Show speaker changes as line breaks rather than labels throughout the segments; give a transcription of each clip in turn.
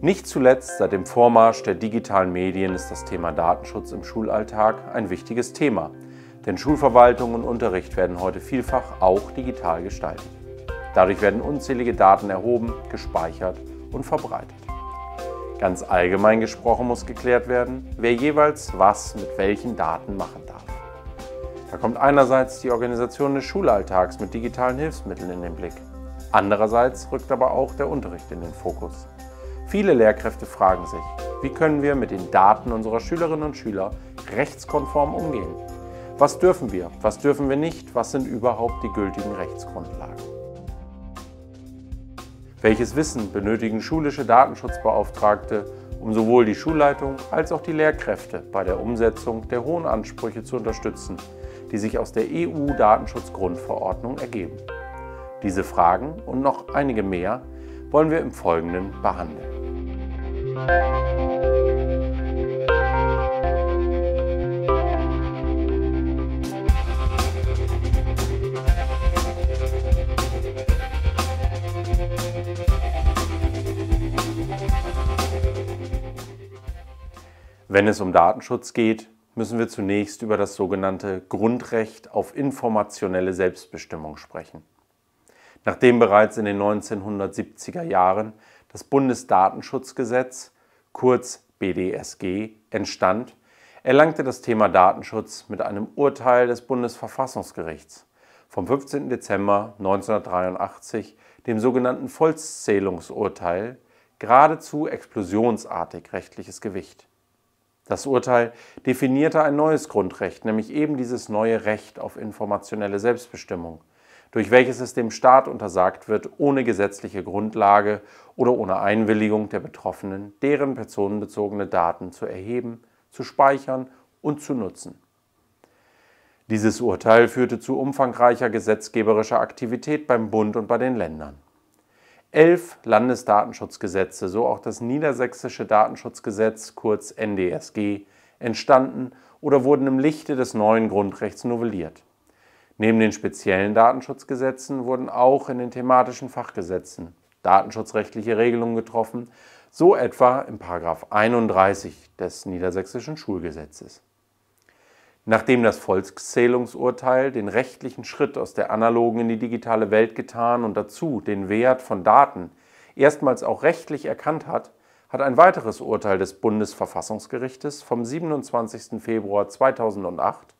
Nicht zuletzt seit dem Vormarsch der digitalen Medien ist das Thema Datenschutz im Schulalltag ein wichtiges Thema, denn Schulverwaltung und Unterricht werden heute vielfach auch digital gestaltet. Dadurch werden unzählige Daten erhoben, gespeichert und verbreitet. Ganz allgemein gesprochen muss geklärt werden, wer jeweils was mit welchen Daten machen darf. Da kommt einerseits die Organisation des Schulalltags mit digitalen Hilfsmitteln in den Blick. Andererseits rückt aber auch der Unterricht in den Fokus. Viele Lehrkräfte fragen sich, wie können wir mit den Daten unserer Schülerinnen und Schüler rechtskonform umgehen? Was dürfen wir, was dürfen wir nicht, was sind überhaupt die gültigen Rechtsgrundlagen? Welches Wissen benötigen schulische Datenschutzbeauftragte, um sowohl die Schulleitung als auch die Lehrkräfte bei der Umsetzung der hohen Ansprüche zu unterstützen, die sich aus der EU-Datenschutzgrundverordnung ergeben? Diese Fragen und noch einige mehr wollen wir im Folgenden behandeln. Wenn es um Datenschutz geht, müssen wir zunächst über das sogenannte Grundrecht auf informationelle Selbstbestimmung sprechen. Nachdem bereits in den 1970er Jahren das Bundesdatenschutzgesetz, kurz BDSG, entstand, erlangte das Thema Datenschutz mit einem Urteil des Bundesverfassungsgerichts vom 15. Dezember 1983, dem sogenannten Volkszählungsurteil, geradezu explosionsartig rechtliches Gewicht. Das Urteil definierte ein neues Grundrecht, nämlich eben dieses neue Recht auf informationelle Selbstbestimmung, durch welches es dem Staat untersagt wird, ohne gesetzliche Grundlage oder ohne Einwilligung der Betroffenen deren personenbezogene Daten zu erheben, zu speichern und zu nutzen. Dieses Urteil führte zu umfangreicher gesetzgeberischer Aktivität beim Bund und bei den Ländern. Elf Landesdatenschutzgesetze, so auch das Niedersächsische Datenschutzgesetz kurz NDSG, entstanden oder wurden im Lichte des neuen Grundrechts novelliert. Neben den speziellen Datenschutzgesetzen wurden auch in den thematischen Fachgesetzen datenschutzrechtliche Regelungen getroffen, so etwa im 31 des Niedersächsischen Schulgesetzes. Nachdem das Volkszählungsurteil den rechtlichen Schritt aus der analogen in die digitale Welt getan und dazu den Wert von Daten erstmals auch rechtlich erkannt hat, hat ein weiteres Urteil des Bundesverfassungsgerichtes vom 27. Februar 2008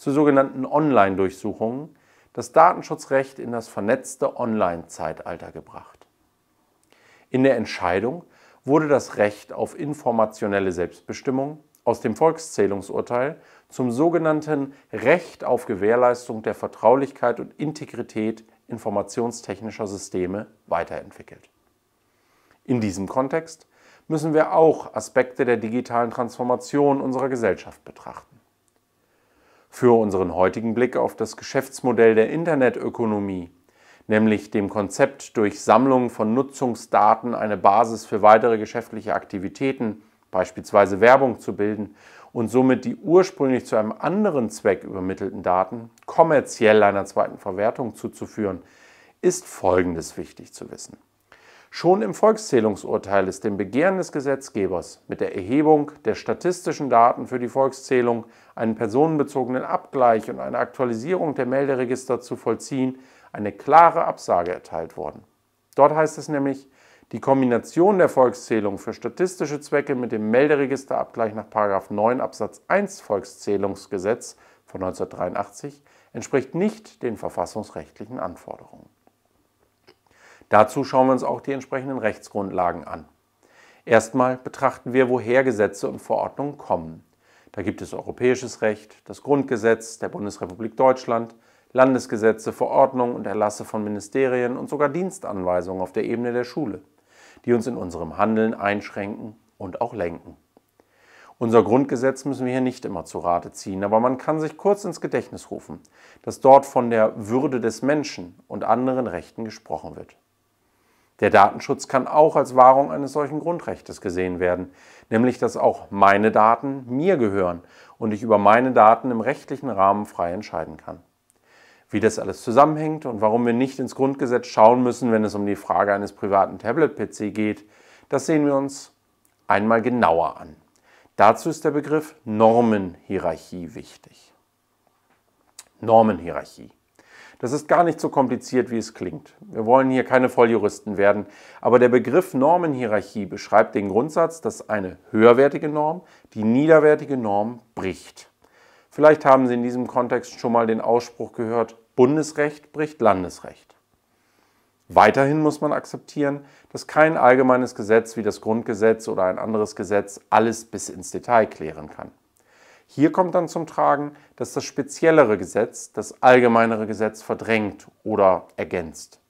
zu sogenannten Online-Durchsuchungen das Datenschutzrecht in das vernetzte Online-Zeitalter gebracht. In der Entscheidung wurde das Recht auf informationelle Selbstbestimmung aus dem Volkszählungsurteil zum sogenannten Recht auf Gewährleistung der Vertraulichkeit und Integrität informationstechnischer Systeme weiterentwickelt. In diesem Kontext müssen wir auch Aspekte der digitalen Transformation unserer Gesellschaft betrachten für unseren heutigen Blick auf das Geschäftsmodell der Internetökonomie, nämlich dem Konzept durch Sammlung von Nutzungsdaten eine Basis für weitere geschäftliche Aktivitäten, beispielsweise Werbung zu bilden und somit die ursprünglich zu einem anderen Zweck übermittelten Daten kommerziell einer zweiten Verwertung zuzuführen, ist Folgendes wichtig zu wissen. Schon im Volkszählungsurteil ist dem Begehren des Gesetzgebers mit der Erhebung der statistischen Daten für die Volkszählung, einen personenbezogenen Abgleich und eine Aktualisierung der Melderegister zu vollziehen, eine klare Absage erteilt worden. Dort heißt es nämlich, die Kombination der Volkszählung für statistische Zwecke mit dem Melderegisterabgleich nach 9 Absatz 1 Volkszählungsgesetz von 1983 entspricht nicht den verfassungsrechtlichen Anforderungen. Dazu schauen wir uns auch die entsprechenden Rechtsgrundlagen an. Erstmal betrachten wir, woher Gesetze und Verordnungen kommen. Da gibt es europäisches Recht, das Grundgesetz der Bundesrepublik Deutschland, Landesgesetze, Verordnungen und Erlasse von Ministerien und sogar Dienstanweisungen auf der Ebene der Schule, die uns in unserem Handeln einschränken und auch lenken. Unser Grundgesetz müssen wir hier nicht immer zu Rate ziehen, aber man kann sich kurz ins Gedächtnis rufen, dass dort von der Würde des Menschen und anderen Rechten gesprochen wird. Der Datenschutz kann auch als Wahrung eines solchen Grundrechts gesehen werden, nämlich dass auch meine Daten mir gehören und ich über meine Daten im rechtlichen Rahmen frei entscheiden kann. Wie das alles zusammenhängt und warum wir nicht ins Grundgesetz schauen müssen, wenn es um die Frage eines privaten Tablet-PC geht, das sehen wir uns einmal genauer an. Dazu ist der Begriff Normenhierarchie wichtig. Normenhierarchie. Das ist gar nicht so kompliziert, wie es klingt. Wir wollen hier keine Volljuristen werden, aber der Begriff Normenhierarchie beschreibt den Grundsatz, dass eine höherwertige Norm die niederwertige Norm bricht. Vielleicht haben Sie in diesem Kontext schon mal den Ausspruch gehört, Bundesrecht bricht Landesrecht. Weiterhin muss man akzeptieren, dass kein allgemeines Gesetz wie das Grundgesetz oder ein anderes Gesetz alles bis ins Detail klären kann. Hier kommt dann zum Tragen, dass das speziellere Gesetz das allgemeinere Gesetz verdrängt oder ergänzt.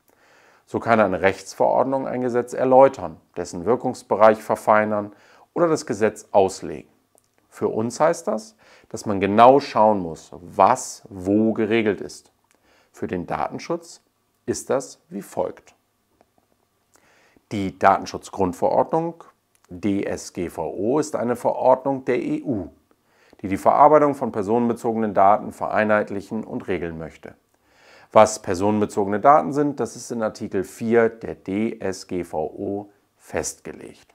So kann eine Rechtsverordnung ein Gesetz erläutern, dessen Wirkungsbereich verfeinern oder das Gesetz auslegen. Für uns heißt das, dass man genau schauen muss, was wo geregelt ist. Für den Datenschutz ist das wie folgt. Die Datenschutzgrundverordnung DSGVO ist eine Verordnung der EU die die Verarbeitung von personenbezogenen Daten vereinheitlichen und regeln möchte. Was personenbezogene Daten sind, das ist in Artikel 4 der DSGVO festgelegt.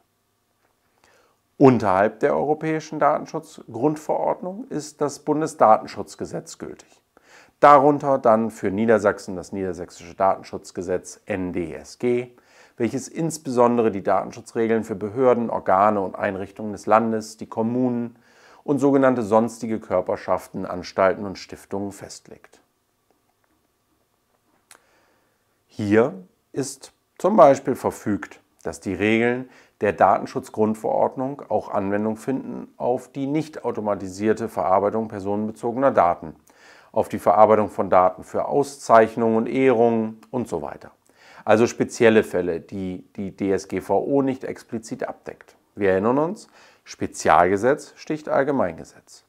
Unterhalb der Europäischen Datenschutzgrundverordnung ist das Bundesdatenschutzgesetz gültig. Darunter dann für Niedersachsen das Niedersächsische Datenschutzgesetz NDSG, welches insbesondere die Datenschutzregeln für Behörden, Organe und Einrichtungen des Landes, die Kommunen, und sogenannte sonstige Körperschaften, Anstalten und Stiftungen festlegt. Hier ist zum Beispiel verfügt, dass die Regeln der Datenschutzgrundverordnung auch Anwendung finden auf die nicht automatisierte Verarbeitung personenbezogener Daten, auf die Verarbeitung von Daten für Auszeichnungen und Ehrungen und so weiter. Also spezielle Fälle, die die DSGVO nicht explizit abdeckt. Wir erinnern uns, Spezialgesetz sticht Allgemeingesetz.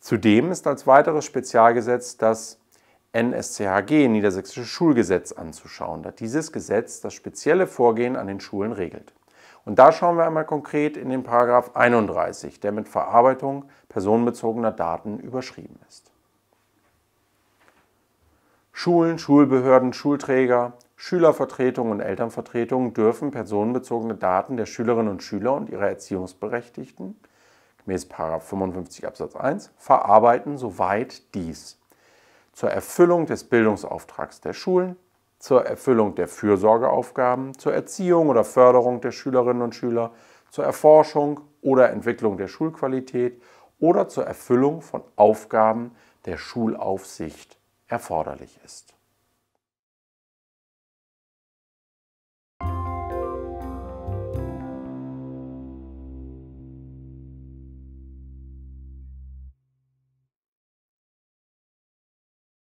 Zudem ist als weiteres Spezialgesetz das NSCHG, Niedersächsische Schulgesetz, anzuschauen, da dieses Gesetz das spezielle Vorgehen an den Schulen regelt. Und da schauen wir einmal konkret in den Paragraph 31, der mit Verarbeitung personenbezogener Daten überschrieben ist. Schulen, Schulbehörden, Schulträger Schülervertretungen und Elternvertretungen dürfen personenbezogene Daten der Schülerinnen und Schüler und ihrer Erziehungsberechtigten gemäß 55 Absatz 1 verarbeiten, soweit dies zur Erfüllung des Bildungsauftrags der Schulen, zur Erfüllung der Fürsorgeaufgaben, zur Erziehung oder Förderung der Schülerinnen und Schüler, zur Erforschung oder Entwicklung der Schulqualität oder zur Erfüllung von Aufgaben der Schulaufsicht erforderlich ist.